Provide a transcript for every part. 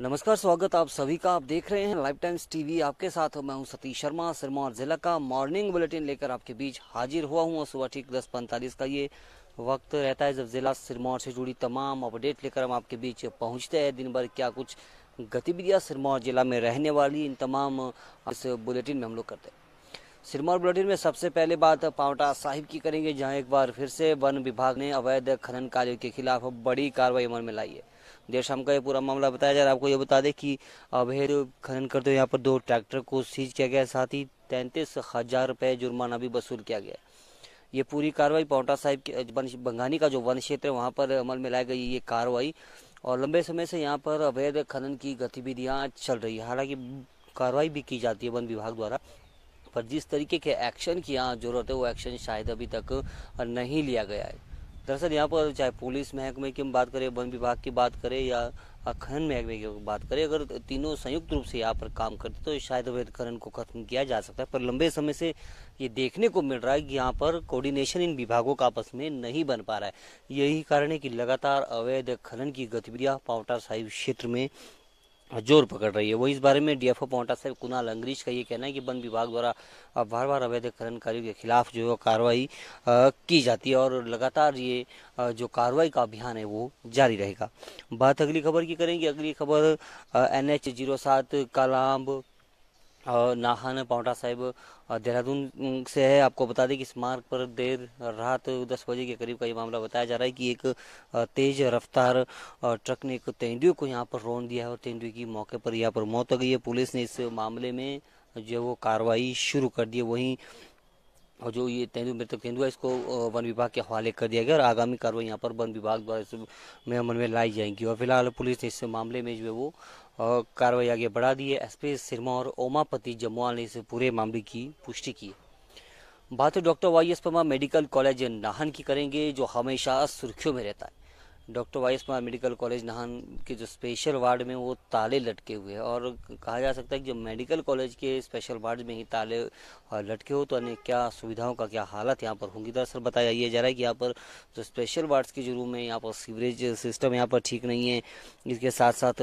नमस्कार स्वागत आप सभी का आप देख रहे हैं लाइफ टाइम्स टीवी आपके साथ मैं हूं सतीश शर्मा सिरमौर जिला का मॉर्निंग बुलेटिन लेकर आपके बीच हाजिर हुआ हूं और सुबह ठीक दस पैंतालीस का ये वक्त रहता है जब जिला सिरमौर से जुड़ी तमाम अपडेट लेकर हम आपके बीच पहुंचते हैं दिन भर क्या कुछ गतिविधियां सिरमौर जिला में रहने वाली इन तमाम इस बुलेटिन में हम लोग करते हैं सिरमौर बुलेटिन में सबसे पहले बात पावटा साहिब की करेंगे जहां एक बार फिर से वन विभाग ने अवैध खनन कार्यों के खिलाफ बड़ी कार्रवाई अमल में लाई है देर शाम का ये पूरा मामला बताया जा रहा है आपको ये बता दें कि अवैध खनन करते हुए यहाँ पर दो ट्रैक्टर को सीज किया गया साथ ही तैंतीस हजार रुपये जुर्माना भी वसूल किया गया ये पूरी कार्रवाई पावटा साहिब के बंगानी का जो वन क्षेत्र है वहाँ पर अमल में लाई गई ये कार्रवाई और लंबे समय से यहाँ पर अवैध खनन की गतिविधियाँ चल रही है हालांकि कार्रवाई भी की जाती है वन विभाग द्वारा पर जिस तरीके के एक्शन की यहाँ ज़रूरत है वो एक्शन शायद अभी तक नहीं लिया गया है दरअसल यहाँ पर चाहे पुलिस महकमे की बात करें वन विभाग की बात करें या खनन महकमे की बात करें अगर तीनों संयुक्त रूप से यहाँ पर काम करते तो शायद अवैध खनन को खत्म किया जा सकता है पर लंबे समय से ये देखने को मिल रहा है कि यहाँ पर कोऑर्डिनेशन इन विभागों का आपस में नहीं बन पा रहा है यही कारण है कि लगातार अवैध खनन की गतिविधियाँ पावटा साहिब क्षेत्र में जोर पकड़ रही है वही इस बारे में डीएफओ पोटा साहब कुणाल अंग्रीज का ये कहना है कि वन विभाग द्वारा बार बार अवैध अवैधकरणकारियों के खिलाफ जो है कार्रवाई की जाती है और लगातार ये जो कार्रवाई का अभियान है वो जारी रहेगा बात अगली खबर की करेंगे अगली खबर एन एच जीरो सात कालाम्ब नाहन पावटा साहिब देहरादून से है आपको बता दें कि इस मार्ग पर देर रात दस बजे के करीब का ये मामला बताया जा रहा है कि एक तेज रफ्तार ट्रक ने एक तेंदुए को यहाँ पर रोन दिया है और तेंदुए की मौके पर यहाँ पर मौत हो गई है पुलिस ने इस मामले में जो वो कार्रवाई शुरू कर दी है वहीं और जो ये तेंदु मृतक तेंदुआ इसको वन विभाग के हवाले कर दिया गया और आगामी कार्रवाई यहाँ पर वन विभाग द्वारा में अमल में लाई जाएंगी और फिलहाल पुलिस ने इस मामले में जो है वो कार्रवाई आगे बढ़ा दी है एसपी और ओमापति जम्वाल ने इस पूरे मामले की पुष्टि की बात doctor Y S medical college Nahan की करेंगे जो हमेशा सुर्खियों में रहता है doctor Y Kumar medical college Nahan के जो स्पेशल वार्ड में वो ताले लटके हुए हैं और कहा जा सकता है कि जो मेडिकल कॉलेज के स्पेशल वार्ड में ही ताले लटके हो तो अन्य क्या सुविधाओं का क्या हालत यहाँ पर होंगी दरअसल बताया ये जा रहा है कि यहाँ पर जो स्पेशल वार्ड्स के जो रूम है यहाँ पर सीवरेज सिस्टम यहाँ पर ठीक नहीं है इसके साथ साथ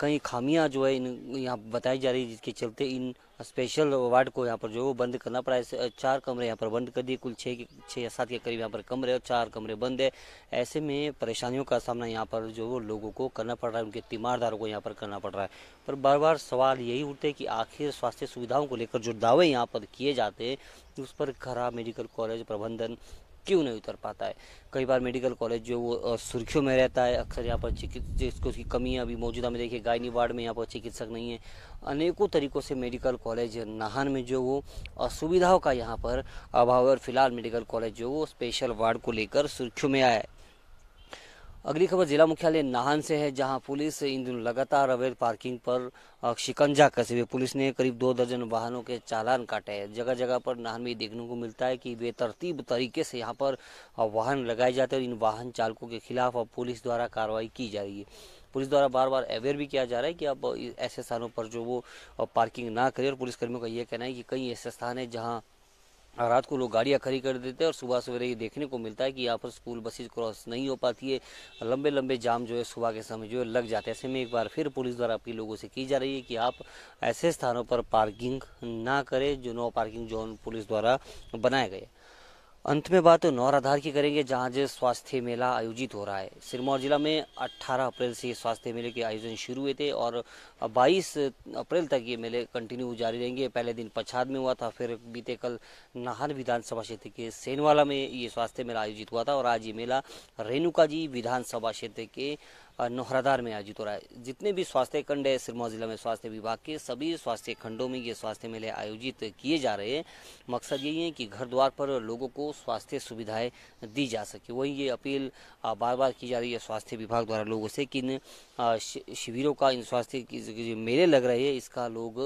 कई खामियाँ जो है इन यहाँ बताई जा रही है जिसके चलते इन स्पेशल वार्ड को यहाँ पर जो बंद करना पड़ा है चार कमरे यहाँ पर बंद कर दिए कुल छः छः या सात के करीब यहाँ पर कमरे और चार कमरे बंद है ऐसे में परेशानियों का सामना यहाँ पर जो लोगों को करना पड़ रहा है उनके तीमारदारों को यहाँ पर करना पड़ रहा है पर बार बार सवाल यही उठते हैं कि आखिर स्वास्थ्य सुविधाओं को लेकर जो दावे यहाँ पर किए जाते हैं उस पर खरा मेडिकल कॉलेज प्रबंधन क्यों नहीं उतर पाता है कई बार मेडिकल कॉलेज जो वो सुर्खियों में रहता है अक्सर यहाँ पर जिसको उसकी कमी है अभी मौजूदा में देखिए गायनी वार्ड में यहाँ पर चिकित्सक नहीं है अनेकों तरीक़ों से मेडिकल कॉलेज नाहन में जो वो असुविधाओं का यहाँ पर अभाव और फिलहाल मेडिकल कॉलेज जो वो स्पेशल वार्ड को लेकर सुर्खियों में आया है अगली खबर जिला मुख्यालय नाहन से है जहां पुलिस इन दिनों लगातार अवैध पार्किंग पर शिकंजा कसे हुए पुलिस ने करीब दो दर्जन वाहनों के चालान काटे हैं जगह जगह पर नाहन में देखने को मिलता है कि बेतरतीब तरीके से यहां पर वाहन लगाए जाते हैं और इन वाहन चालकों के खिलाफ अब पुलिस द्वारा कार्रवाई की जा रही है पुलिस द्वारा बार बार अवेयर भी किया जा रहा है कि अब ऐसे स्थानों पर जो वो पार्किंग ना करें और पुलिसकर्मियों का ये कहना है कि कई ऐसे स्थान है जहाँ रात को लोग गाड़ियाँ खड़ी कर देते हैं और सुबह सवेरे ये देखने को मिलता है कि यहाँ पर स्कूल बसेज क्रॉस नहीं हो पाती है लंबे लंबे जाम जो है सुबह के समय जो है लग जाते हैं ऐसे में एक बार फिर पुलिस द्वारा अपील लोगों से की जा रही है कि आप ऐसे स्थानों पर पार्किंग ना करें जो नो पार्किंग जोन पुलिस द्वारा बनाए गए अंत में बात नौर आधार की करेंगे जहाँ जो स्वास्थ्य मेला आयोजित हो रहा है सिरमौर जिला में 18 अप्रैल से स्वास्थ्य मेले के आयोजन शुरू हुए थे और 22 अप्रैल तक ये मेले कंटिन्यू जारी रहेंगे पहले दिन पछाद में हुआ था फिर बीते कल नाहर विधानसभा क्षेत्र के सेनवाला में ये स्वास्थ्य मेला आयोजित हुआ था और आज ये मेला रेणुका जी विधानसभा क्षेत्र के नोहरादार में आयोजित हो रहा है जितने भी स्वास्थ्य खंड है सिरमौर जिला में स्वास्थ्य विभाग के सभी स्वास्थ्य खंडों में ये स्वास्थ्य मेले आयोजित किए जा रहे हैं मकसद यही है कि घर द्वार पर लोगों को स्वास्थ्य सुविधाएं दी जा सके वही ये अपील बार बार की जा रही है स्वास्थ्य विभाग द्वारा लोगों से कि इन शिविरों का इन स्वास्थ्य की मेले लग रहे हैं इसका लोग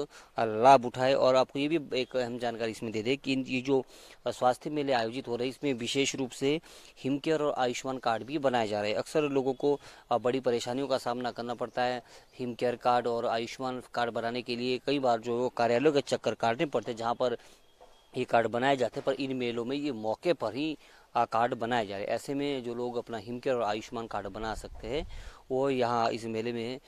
लाभ उठाए और आपको ये भी एक अहम जानकारी इसमें दे दें कि ये जो स्वास्थ्य मेले आयोजित हो रहे हैं इसमें विशेष रूप से हिमकेयर और आयुष्मान कार्ड भी बनाए जा रहे हैं अक्सर लोगों को बड़ी परेशानियों का सामना करना पड़ता है हिम केयर कार्ड और आयुष्मान कार्ड बनाने के लिए कई बार जो कार्यालयों के चक्कर काटने पड़ते हैं जहाँ पर ये कार्ड बनाए जाते हैं पर इन मेलों में ये मौके पर ही कार्ड बनाए जा रहे ऐसे में जो लोग अपना हिम केयर और आयुष्मान कार्ड बना सकते हैं वो यहाँ इस मेले में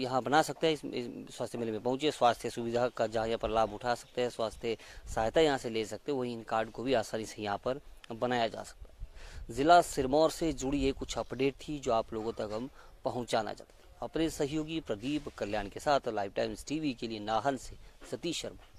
यहाँ बना सकते हैं इस, इस स्वास्थ्य मेले में पहुँचे स्वास्थ्य सुविधा का जहाँ यहाँ पर लाभ उठा सकते हैं स्वास्थ्य सहायता यहाँ से ले सकते हैं वहीं इन कार्ड को भी आसानी से यहाँ पर बनाया जा सकता है ज़िला सिरमौर से जुड़ी ये कुछ अपडेट थी जो आप लोगों तक हम पहुंचाना जाता अपने सहयोगी प्रदीप कल्याण के साथ लाइफ टाइम्स टीवी के लिए नाहन से सतीश शर्मा